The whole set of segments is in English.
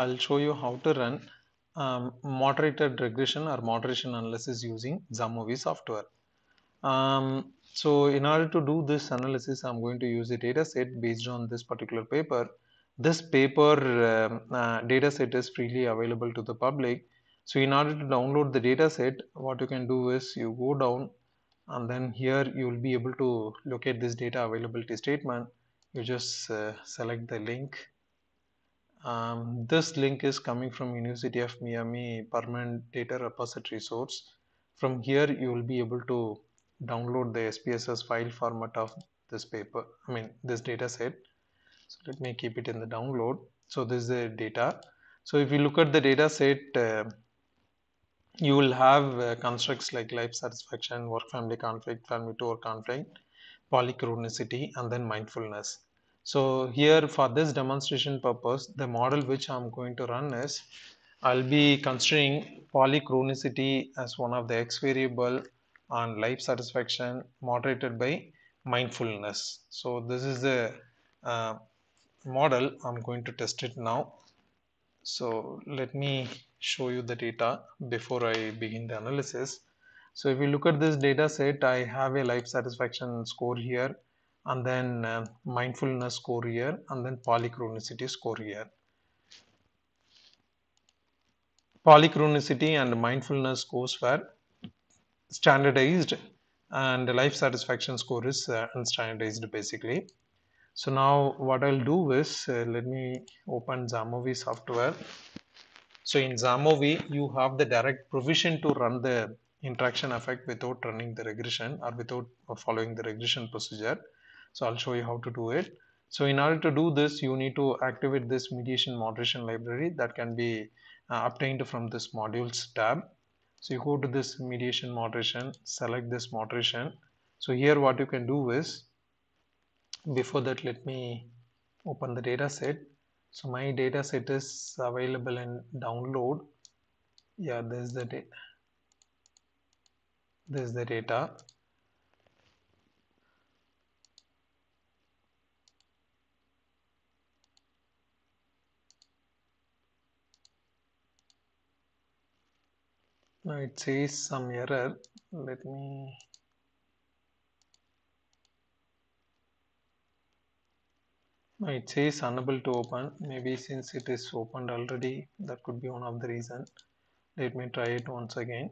I'll show you how to run um, moderated regression or moderation analysis using Zamovi software. Um, so in order to do this analysis, I'm going to use a data set based on this particular paper. This paper um, uh, uh, data set is freely available to the public. So in order to download the data set, what you can do is you go down and then here you will be able to locate this data availability statement. You just uh, select the link um, this link is coming from University of Miami permanent data repository source. From here, you will be able to download the SPSS file format of this paper, I mean this data set. So let me keep it in the download. So this is the data. So if you look at the data set, uh, you will have uh, constructs like life satisfaction, work family conflict, family to work conflict, polychronicity, and then mindfulness. So here for this demonstration purpose, the model which I'm going to run is, I'll be considering polychronicity as one of the X variable on life satisfaction moderated by mindfulness. So this is the uh, model. I'm going to test it now. So let me show you the data before I begin the analysis. So if you look at this data set, I have a life satisfaction score here and then uh, mindfulness score here and then polychronicity score here. Polychronicity and mindfulness scores were standardized and life satisfaction score is uh, unstandardized basically. So now what I'll do is uh, let me open Zamovi software. So in Zamovi you have the direct provision to run the interaction effect without running the regression or without following the regression procedure. So I'll show you how to do it. So in order to do this, you need to activate this mediation moderation library that can be uh, obtained from this modules tab. So you go to this mediation moderation, select this moderation. So here what you can do is, before that let me open the data set. So my data set is available in download. Yeah, this is the data. This is the data. now it says some error let me now it says unable to open maybe since it is opened already that could be one of the reason let me try it once again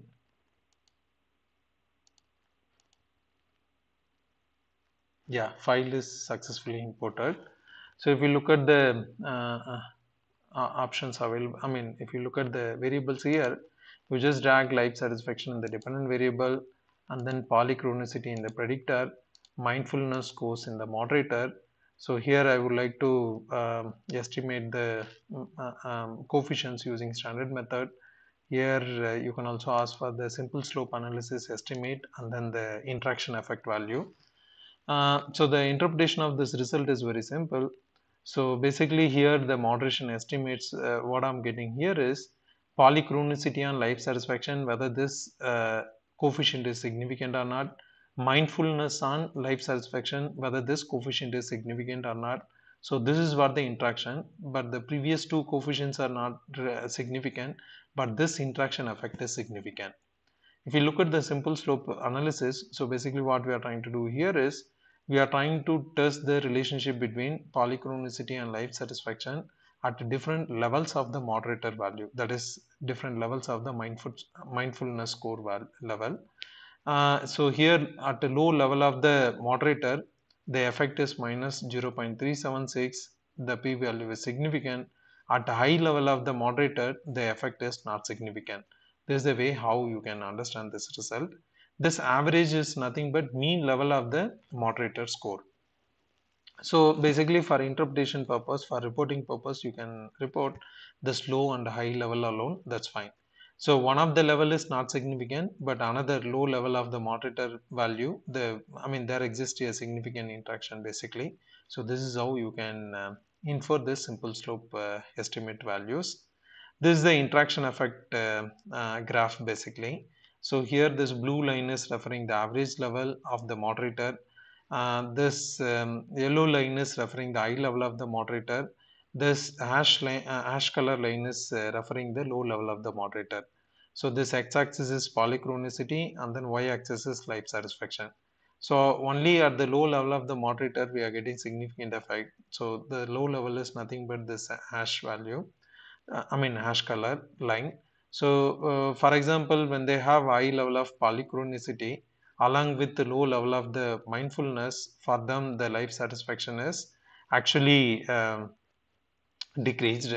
yeah file is successfully imported so if you look at the uh, uh, uh options available i mean if you look at the variables here we just drag life satisfaction in the dependent variable and then polychronicity in the predictor mindfulness scores in the moderator so here I would like to uh, estimate the mm, uh, um, coefficients using standard method. Here uh, you can also ask for the simple slope analysis estimate and then the interaction effect value. Uh, so the interpretation of this result is very simple. So basically here the moderation estimates uh, what I'm getting here is polychronicity and life satisfaction, whether this uh, coefficient is significant or not, mindfulness on life satisfaction, whether this coefficient is significant or not. So this is what the interaction, but the previous two coefficients are not uh, significant, but this interaction effect is significant. If you look at the simple slope analysis, so basically what we are trying to do here is, we are trying to test the relationship between polychronicity and life satisfaction at different levels of the moderator value that is different levels of the mindfulness score level uh, so here at a low level of the moderator the effect is minus 0.376 the p value is significant at a high level of the moderator the effect is not significant this is the way how you can understand this result this average is nothing but mean level of the moderator score so basically for interpretation purpose for reporting purpose you can report this low and high level alone that's fine so one of the level is not significant but another low level of the monitor value the i mean there exists a significant interaction basically so this is how you can uh, infer this simple slope uh, estimate values this is the interaction effect uh, uh, graph basically so here this blue line is referring the average level of the moderator uh, this um, yellow line is referring the eye level of the moderator. This hash line, uh, color line is uh, referring the low level of the moderator. So this x-axis is polychronicity and then y-axis is life satisfaction. So only at the low level of the moderator we are getting significant effect. So the low level is nothing but this hash value, uh, I mean hash color line. So uh, for example when they have high level of polychronicity, along with the low level of the mindfulness for them the life satisfaction is actually um, decreased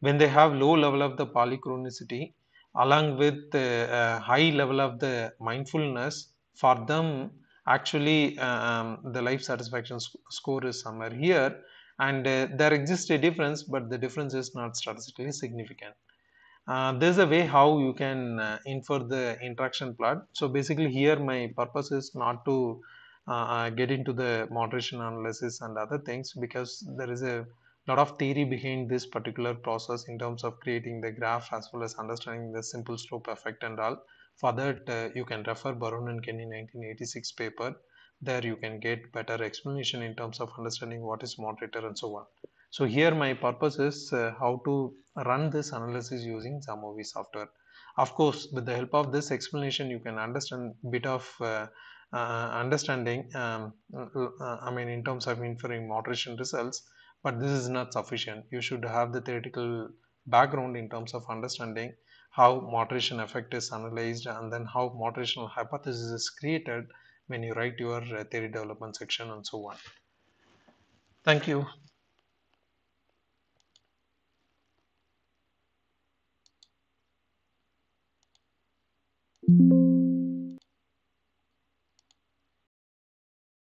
when they have low level of the polychronicity along with the uh, high level of the mindfulness for them actually uh, um, the life satisfaction score is somewhere here and uh, there exists a difference but the difference is not statistically significant uh, there's a way how you can uh, infer the interaction plot so basically here my purpose is not to uh, get into the moderation analysis and other things because there is a lot of theory behind this particular process in terms of creating the graph as well as understanding the simple slope effect and all for that uh, you can refer Baron and Kenny 1986 paper there you can get better explanation in terms of understanding what is moderator and so on so here my purpose is uh, how to run this analysis using Zamovi software. Of course, with the help of this explanation, you can understand bit of uh, uh, understanding, um, uh, I mean, in terms of inferring moderation results, but this is not sufficient. You should have the theoretical background in terms of understanding how moderation effect is analyzed and then how moderational hypothesis is created when you write your uh, theory development section and so on. Thank you.